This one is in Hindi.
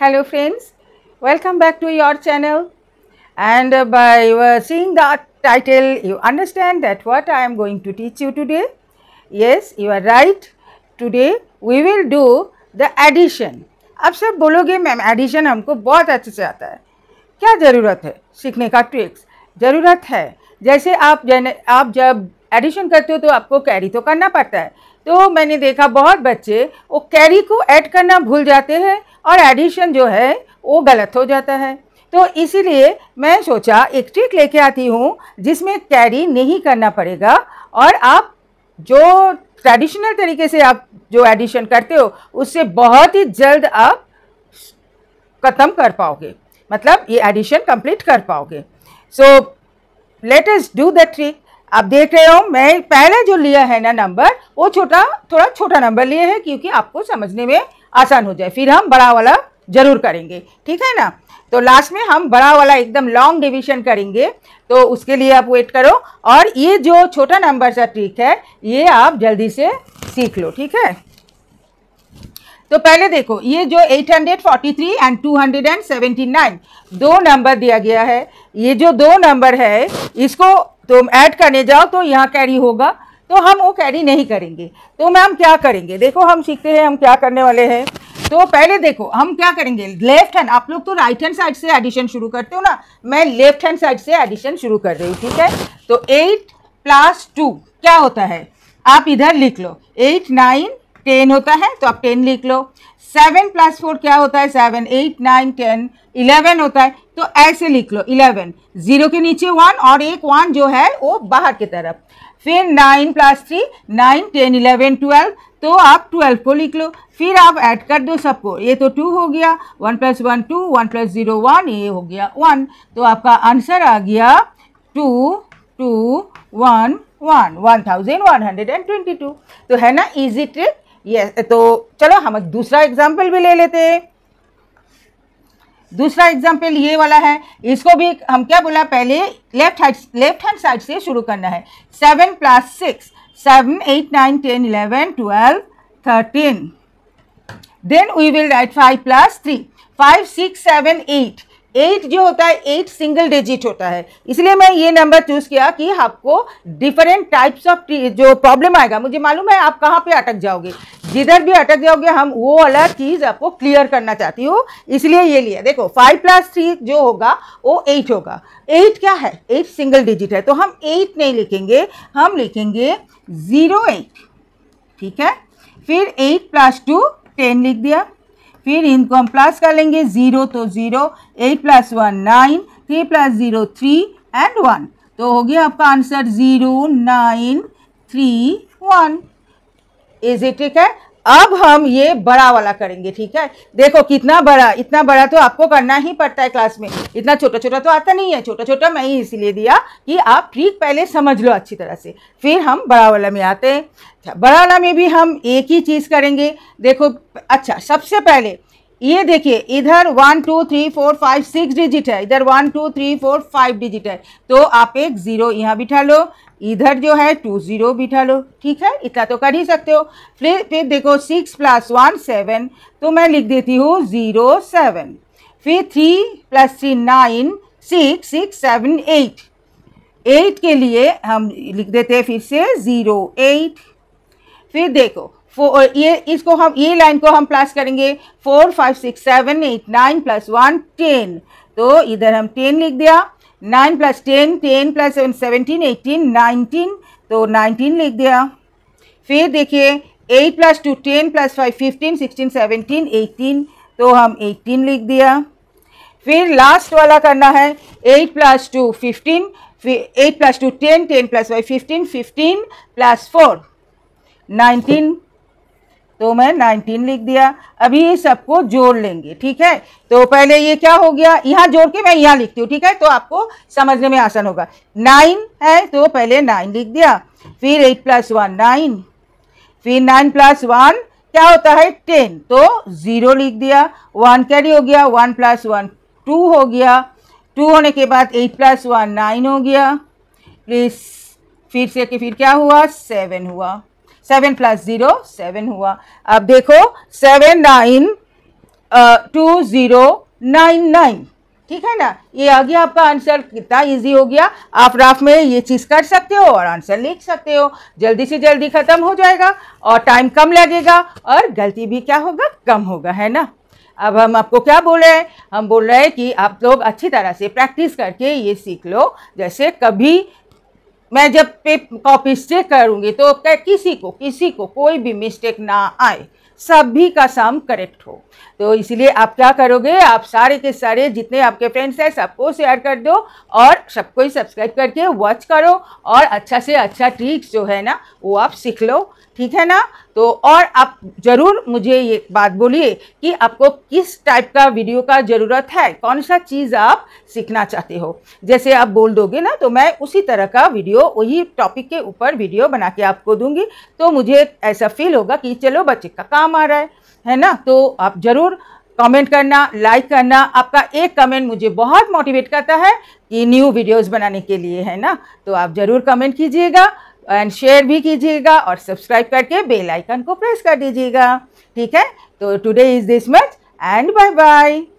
hello friends welcome back to your channel and by uh, seeing the title you understand that what i am going to teach you today yes you are right today we will do the addition आप सब बोलोगे मैम एडिशन हमको बहुत अच्छे से आता है क्या ज़रूरत है सीखने का ट्रिक्स ज़रूरत है जैसे आप जन आप जब एडिशन करते हो तो आपको कैरी तो करना पड़ता है तो मैंने देखा बहुत बच्चे वो कैरी को ऐड करना भूल जाते हैं और एडिशन जो है वो गलत हो जाता है तो इसीलिए मैं सोचा एक ट्रिक लेके आती हूँ जिसमें कैरी नहीं करना पड़ेगा और आप जो ट्रेडिशनल तरीके से आप जो एडिशन करते हो उससे बहुत ही जल्द आप ख़त्म कर पाओगे मतलब ये एडिशन कंप्लीट कर पाओगे so let us do the trick आप देख रहे हो मैं पहले जो लिया है ना नंबर वो छोटा थोड़ा छोटा नंबर लिए है क्योंकि आपको समझने में आसान हो जाए फिर हम बड़ा वाला जरूर करेंगे ठीक है ना तो लास्ट में हम बड़ा वाला एकदम लॉन्ग डिवीजन करेंगे तो उसके लिए आप वेट करो और ये जो छोटा नंबर सा ट्रिक है ये आप जल्दी से सीख लो ठीक है तो पहले देखो ये जो 843 एंड 279 दो नंबर दिया गया है ये जो दो नंबर है इसको तुम ऐड करने जाओ तो यहाँ कैरी होगा तो हम वो कैरी नहीं करेंगे तो मैम क्या करेंगे देखो हम सीखते हैं हम क्या करने वाले हैं तो पहले देखो हम क्या करेंगे लेफ्ट हैंड आप लोग तो राइट हैंड साइड से एडिशन शुरू करते हो ना मैं लेफ्ट हैंड साइड से एडिशन शुरू कर रही हूँ ठीक है तो एट प्लस टू क्या होता है आप इधर लिख लो एट नाइन टेन होता है तो आप टेन लिख लो सेवन प्लस फोर क्या होता है seven eight nine ten eleven होता है तो ऐसे लिख लो इलेवन जीरो के नीचे वन और एक वन जो है वो बाहर की तरफ फिर nine plus three nine ten eleven twelve तो आप ट्वेल्व को लिख लो फिर आप ऐड कर दो सबको ये तो टू हो गया one plus one two one plus zero one ये हो गया वन तो आपका आंसर आ गया two two one one one thousand one hundred and twenty two तो है ना इजी ट्रिक ये तो चलो हम दूसरा एग्जाम्पल भी ले लेते हैं दूसरा एग्जाम्पल ये वाला है इसको भी हम क्या बोला पहले left hand left hand side से शुरू करना है seven plus six seven eight nine ten eleven twelve thirteen then we will write five plus three five six seven eight eight जो होता है एट सिंगल डिजिट होता है इसलिए मैं ये नंबर चूज़ किया कि आपको डिफरेंट टाइप्स ऑफ जो प्रॉब्लम आएगा मुझे मालूम है आप कहाँ पे अटक जाओगे जिधर भी अटक जाओगे हम वो अलग चीज़ आपको क्लियर करना चाहती हूँ इसलिए ये लिया देखो फाइव प्लस थ्री जो होगा वो एट होगा एट क्या है एट सिंगल डिजिट है तो हम एट नहीं लिखेंगे हम लिखेंगे ज़ीरो एट ठीक है फिर एट प्लस टू टेन लिख दिया फिर इनको हम प्लस कर लेंगे ज़ीरो तो zero eight plus one nine three plus zero three and one तो हो गया आपका answer zero nine three one is it ठीक है अब हम ये बड़ा वाला करेंगे ठीक है देखो कितना बड़ा इतना बड़ा तो आपको करना ही पड़ता है क्लास में इतना छोटा छोटा तो आता नहीं है छोटा छोटा मैं ही इसीलिए दिया कि आप ठीक पहले समझ लो अच्छी तरह से फिर हम बड़ा वाला में आते हैं अच्छा बड़ा वाला में भी हम एक ही चीज़ करेंगे देखो अच्छा सबसे पहले ये देखिए इधर one two three four five six digit है इधर one two three four five digit है तो आप एक ज़ीरो यहाँ बिठा लो इधर जो है टू ज़ीरो बिठा लो ठीक है इतना तो कर ही सकते हो फिर फिर देखो सिक्स प्लस वन सेवन तो मैं लिख देती हूँ ज़ीरो सेवन फिर three plus three nine six six seven eight eight के लिए हम लिख देते हैं फिर से ज़ीरो एट फिर देखो फोर ये इसको हम ये लाइन को हम प्लस करेंगे four five six seven eight nine plus one ten तो इधर हम टेन लिख दिया nine plus ten ten plus seven seventeen eighteen nineteen तो नाइनटीन लिख दिया फिर देखिए eight plus two ten plus five fifteen sixteen seventeen eighteen तो हम एटीन लिख दिया फिर लास्ट वाला करना है eight plus two fifteen eight plus two ten ten plus five fifteen fifteen plus four nineteen तो मैं 19 लिख दिया अभी सबको जोड़ लेंगे ठीक है तो पहले ये क्या हो गया यहाँ जोड़ के मैं यहाँ लिखती हूँ ठीक है तो आपको समझने में आसान होगा नाइन है तो पहले नाइन लिख दिया फिर एट प्लस वन नाइन फिर नाइन प्लस वन क्या होता है टेन तो ज़ीरो लिख दिया वन कैरी हो गया वन प्लस वन टू हो गया टू होने के बाद एट प्लस वन नाइन हो गया प्लीज फिर से कि फिर क्या हुआ सेवन हुआ सेवन प्लस जीरो सेवन हुआ अब देखो seven nine two zero nine nine ठीक है ना ये आ गया आपका आंसर कितना इजी हो गया आप राफ में ये चीज़ कर सकते हो और आंसर लिख सकते हो जल्दी से जल्दी ख़त्म हो जाएगा और टाइम कम लगेगा और गलती भी क्या होगा कम होगा है ना अब हम आपको क्या बोल रहे हैं हम बोल रहे हैं कि आप लोग अच्छी तरह से प्रैक्टिस करके ये सीख लो जैसे कभी मैं जब पे कॉपी से करूँगी तो क्या किसी को किसी को कोई भी मिस्टेक ना आए सभी का सम करेक्ट हो तो इसलिए आप क्या करोगे आप सारे के सारे जितने आपके फ्रेंड्स हैं सबको शेयर कर दो और सबको ही सब्सक्राइब करके वॉच करो और अच्छा से अच्छा ट्रिक्स जो है ना वो आप सीख लो ठीक है ना तो और आप ज़रूर मुझे ये बात बोलिए कि आपको किस टाइप का वीडियो का ज़रूरत है कौन सा चीज़ आप सीखना चाहते हो जैसे आप बोल दोगे ना तो मैं उसी तरह का वीडियो वही टॉपिक के ऊपर वीडियो बना के आपको दूंगी तो मुझे ऐसा फील होगा कि चलो बच्चे का काम आ रहा है है ना तो आप ज़रूर कमेंट करना लाइक करना आपका एक कमेंट मुझे बहुत मोटिवेट करता है कि न्यू वीडियोस बनाने के लिए है ना तो आप ज़रूर कमेंट कीजिएगा एंड शेयर भी कीजिएगा और सब्सक्राइब करके बेल आइकन को प्रेस कर दीजिएगा ठीक है तो today is this much and bye bye